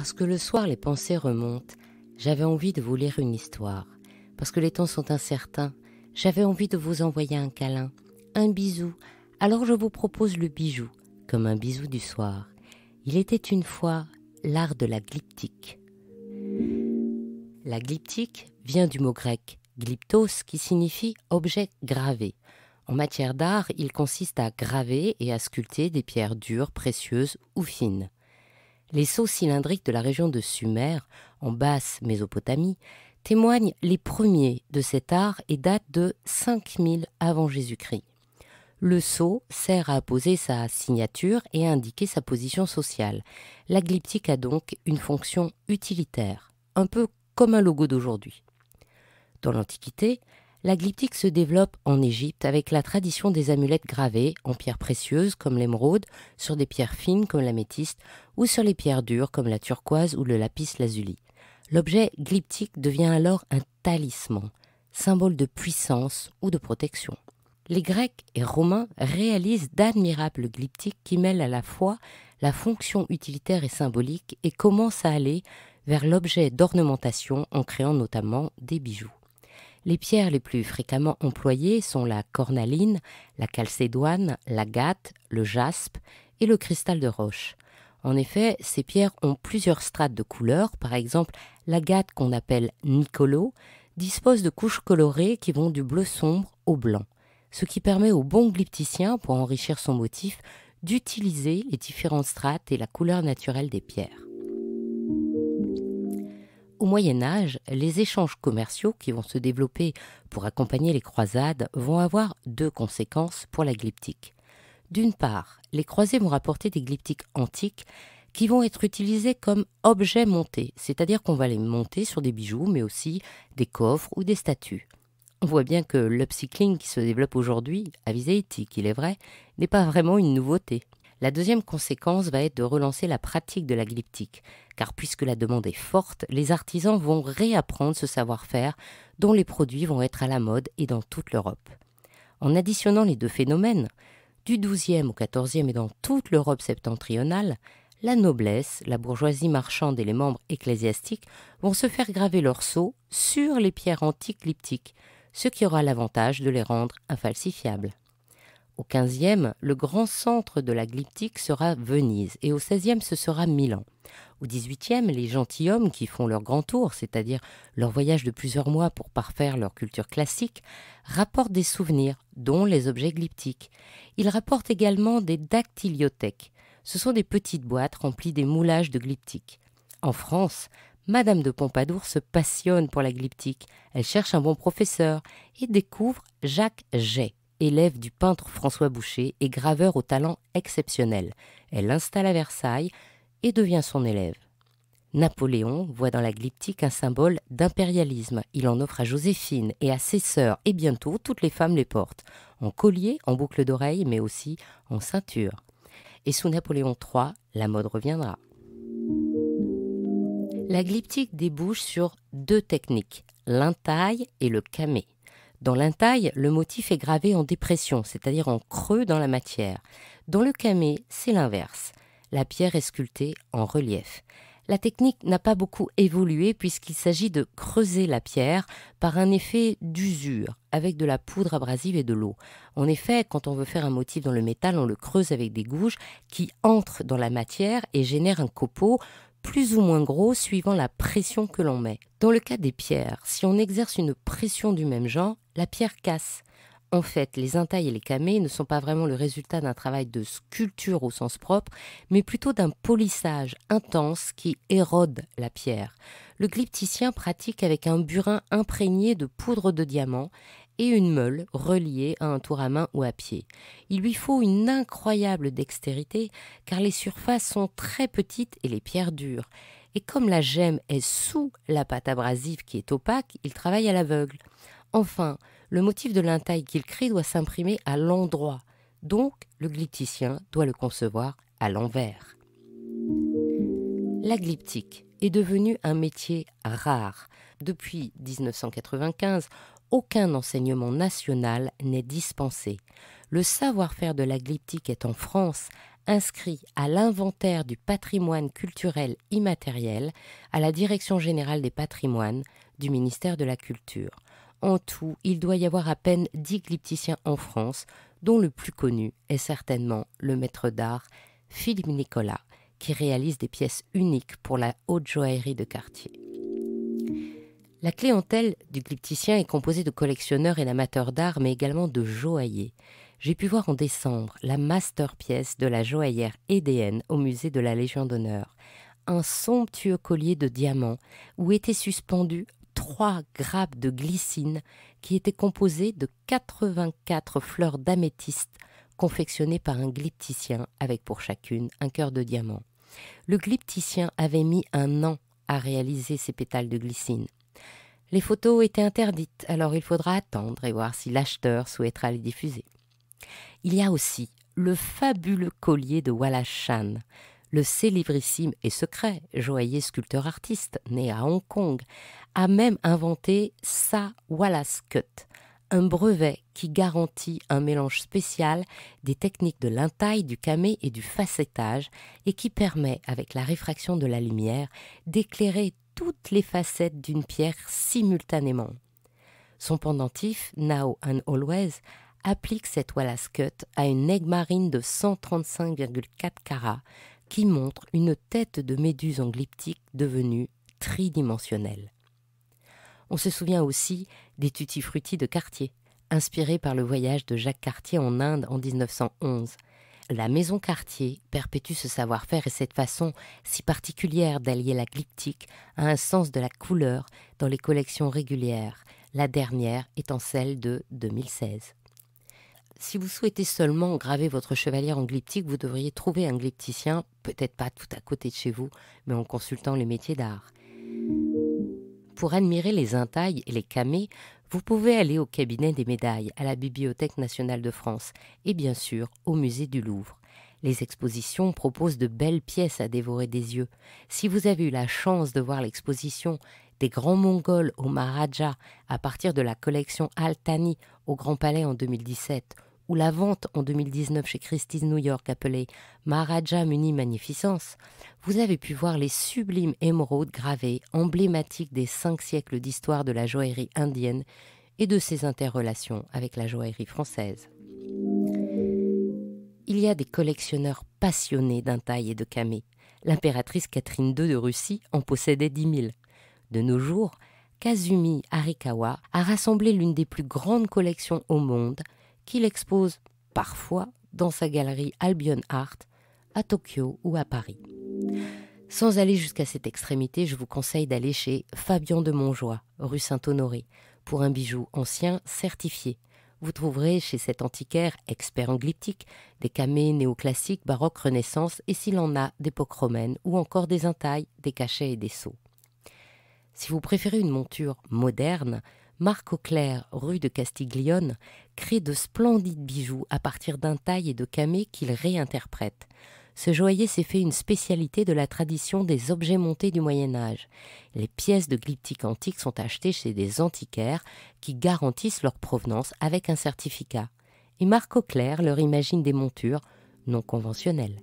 Parce que le soir les pensées remontent, j'avais envie de vous lire une histoire. Parce que les temps sont incertains, j'avais envie de vous envoyer un câlin, un bisou. Alors je vous propose le bijou, comme un bisou du soir. Il était une fois l'art de la glyptique. La glyptique vient du mot grec glyptos qui signifie objet gravé. En matière d'art, il consiste à graver et à sculpter des pierres dures, précieuses ou fines. Les sceaux cylindriques de la région de Sumer, en basse Mésopotamie, témoignent les premiers de cet art et datent de 5000 avant Jésus-Christ. Le sceau sert à poser sa signature et à indiquer sa position sociale. L'aglyptique a donc une fonction utilitaire, un peu comme un logo d'aujourd'hui. Dans l'Antiquité, la glyptique se développe en Égypte avec la tradition des amulettes gravées en pierres précieuses comme l'émeraude, sur des pierres fines comme l'améthyste ou sur les pierres dures comme la turquoise ou le lapis lazuli. L'objet glyptique devient alors un talisman, symbole de puissance ou de protection. Les Grecs et Romains réalisent d'admirables glyptiques qui mêlent à la fois la fonction utilitaire et symbolique et commencent à aller vers l'objet d'ornementation en créant notamment des bijoux. Les pierres les plus fréquemment employées sont la cornaline, la calcédoine, l'agate, le jaspe et le cristal de roche. En effet, ces pierres ont plusieurs strates de couleurs, par exemple l'agate qu'on appelle nicolo dispose de couches colorées qui vont du bleu sombre au blanc, ce qui permet au bon glypticien, pour enrichir son motif, d'utiliser les différentes strates et la couleur naturelle des pierres au Moyen Âge, les échanges commerciaux qui vont se développer pour accompagner les croisades vont avoir deux conséquences pour la glyptique. D'une part, les croisés vont rapporter des glyptiques antiques qui vont être utilisés comme objets montés, c'est-à-dire qu'on va les monter sur des bijoux, mais aussi des coffres ou des statues. On voit bien que l'upcycling qui se développe aujourd'hui, à visée éthique, il est vrai, n'est pas vraiment une nouveauté. La deuxième conséquence va être de relancer la pratique de la glyptique, car puisque la demande est forte, les artisans vont réapprendre ce savoir-faire dont les produits vont être à la mode et dans toute l'Europe. En additionnant les deux phénomènes, du XIIe au XIVe et dans toute l'Europe septentrionale, la noblesse, la bourgeoisie marchande et les membres ecclésiastiques vont se faire graver leurs sceaux sur les pierres antiques ce qui aura l'avantage de les rendre infalsifiables. Au 15e, le grand centre de la glyptique sera Venise et au 16e, ce sera Milan. Au 18e, les gentilshommes qui font leur grand tour, c'est-à-dire leur voyage de plusieurs mois pour parfaire leur culture classique, rapportent des souvenirs, dont les objets glyptiques. Ils rapportent également des dactyliothèques. Ce sont des petites boîtes remplies des moulages de glyptiques. En France, Madame de Pompadour se passionne pour la glyptique. Elle cherche un bon professeur et découvre Jacques Jay élève du peintre François Boucher et graveur au talent exceptionnel. Elle l'installe à Versailles et devient son élève. Napoléon voit dans la glyptique un symbole d'impérialisme. Il en offre à Joséphine et à ses sœurs, et bientôt toutes les femmes les portent, en collier, en boucle d'oreille, mais aussi en ceinture. Et sous Napoléon III, la mode reviendra. La glyptique débouche sur deux techniques, l'intaille et le camé. Dans l'intaille, le motif est gravé en dépression, c'est-à-dire en creux dans la matière. Dans le camé, c'est l'inverse. La pierre est sculptée en relief. La technique n'a pas beaucoup évolué puisqu'il s'agit de creuser la pierre par un effet d'usure avec de la poudre abrasive et de l'eau. En effet, quand on veut faire un motif dans le métal, on le creuse avec des gouges qui entrent dans la matière et génèrent un copeau plus ou moins gros suivant la pression que l'on met. Dans le cas des pierres, si on exerce une pression du même genre, la pierre casse. En fait, les intailles et les camées ne sont pas vraiment le résultat d'un travail de sculpture au sens propre, mais plutôt d'un polissage intense qui érode la pierre. Le glypticien pratique avec un burin imprégné de poudre de diamant et une meule reliée à un tour à main ou à pied. Il lui faut une incroyable dextérité car les surfaces sont très petites et les pierres dures. Et comme la gemme est sous la pâte abrasive qui est opaque, il travaille à l'aveugle. Enfin, le motif de l'intaille qu'il crée doit s'imprimer à l'endroit, donc le glypticien doit le concevoir à l'envers. La est devenue un métier rare. Depuis 1995, aucun enseignement national n'est dispensé. Le savoir-faire de la glyptique est en France inscrit à l'inventaire du patrimoine culturel immatériel à la Direction générale des patrimoines du ministère de la Culture. En tout, il doit y avoir à peine dix glypticiens en France, dont le plus connu est certainement le maître d'art Philippe Nicolas, qui réalise des pièces uniques pour la haute joaillerie de quartier. La clientèle du glypticien est composée de collectionneurs et d'amateurs d'art, mais également de joailliers. J'ai pu voir en décembre la masterpiece de la joaillière EDN au musée de la Légion d'honneur, un somptueux collier de diamants où était suspendu trois grappes de glycine qui étaient composées de 84 fleurs d'améthyste confectionnées par un glypticien avec pour chacune un cœur de diamant. Le glypticien avait mis un an à réaliser ces pétales de glycine. Les photos étaient interdites, alors il faudra attendre et voir si l'acheteur souhaitera les diffuser. Il y a aussi le fabuleux collier de wallachian le célébrissime et secret joaillier sculpteur artiste né à Hong Kong a même inventé sa Wallace Cut, un brevet qui garantit un mélange spécial des techniques de l'intaille, du camé et du facettage et qui permet, avec la réfraction de la lumière, d'éclairer toutes les facettes d'une pierre simultanément. Son pendentif, Now and Always, applique cette Wallace Cut à une aigle marine de 135,4 carats qui montre une tête de méduse angliptique devenue tridimensionnelle. On se souvient aussi des tutti-frutti de Cartier, inspirés par le voyage de Jacques Cartier en Inde en 1911. La maison Cartier perpétue ce savoir-faire et cette façon si particulière d'allier la glyptique à un sens de la couleur dans les collections régulières, la dernière étant celle de 2016. Si vous souhaitez seulement graver votre chevalier en glyptique, vous devriez trouver un glypticien, peut-être pas tout à côté de chez vous, mais en consultant les métiers d'art. Pour admirer les intailles et les camées, vous pouvez aller au cabinet des médailles, à la Bibliothèque nationale de France et bien sûr au musée du Louvre. Les expositions proposent de belles pièces à dévorer des yeux. Si vous avez eu la chance de voir l'exposition des grands Mongols au Maharaja à partir de la collection Altani au Grand Palais en 2017 où la vente en 2019 chez Christie's New York appelée Maharaja Muni Magnificence, vous avez pu voir les sublimes émeraudes gravées, emblématiques des cinq siècles d'histoire de la joaillerie indienne et de ses interrelations avec la joaillerie française. Il y a des collectionneurs passionnés taille et de camées. L'impératrice Catherine II de Russie en possédait 10 000. De nos jours, Kazumi Arikawa a rassemblé l'une des plus grandes collections au monde, qu'il expose parfois dans sa galerie Albion Art à Tokyo ou à Paris. Sans aller jusqu'à cette extrémité, je vous conseille d'aller chez Fabian de Montjoie, rue Saint-Honoré, pour un bijou ancien certifié. Vous trouverez chez cet antiquaire, expert en glyptique, des camées néoclassiques, baroques, renaissance et s'il en a d'époque romaine ou encore des intailles, des cachets et des sceaux. Si vous préférez une monture moderne, Marc Auclair, rue de Castiglione, crée de splendides bijoux à partir d'un taille et de camées qu'il réinterprète. Ce joaillier s'est fait une spécialité de la tradition des objets montés du Moyen Âge. Les pièces de glyptique antique sont achetées chez des antiquaires qui garantissent leur provenance avec un certificat. Et Marc Auclair leur imagine des montures non conventionnelles.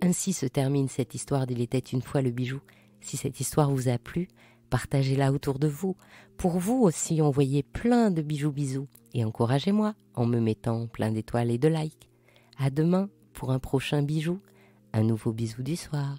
Ainsi se termine cette histoire d'Il était une fois le bijou. Si cette histoire vous a plu, partagez-la autour de vous. Pour vous aussi, envoyez plein de bijoux bisous et encouragez-moi en me mettant plein d'étoiles et de likes. À demain pour un prochain bijou, un nouveau bisou du soir.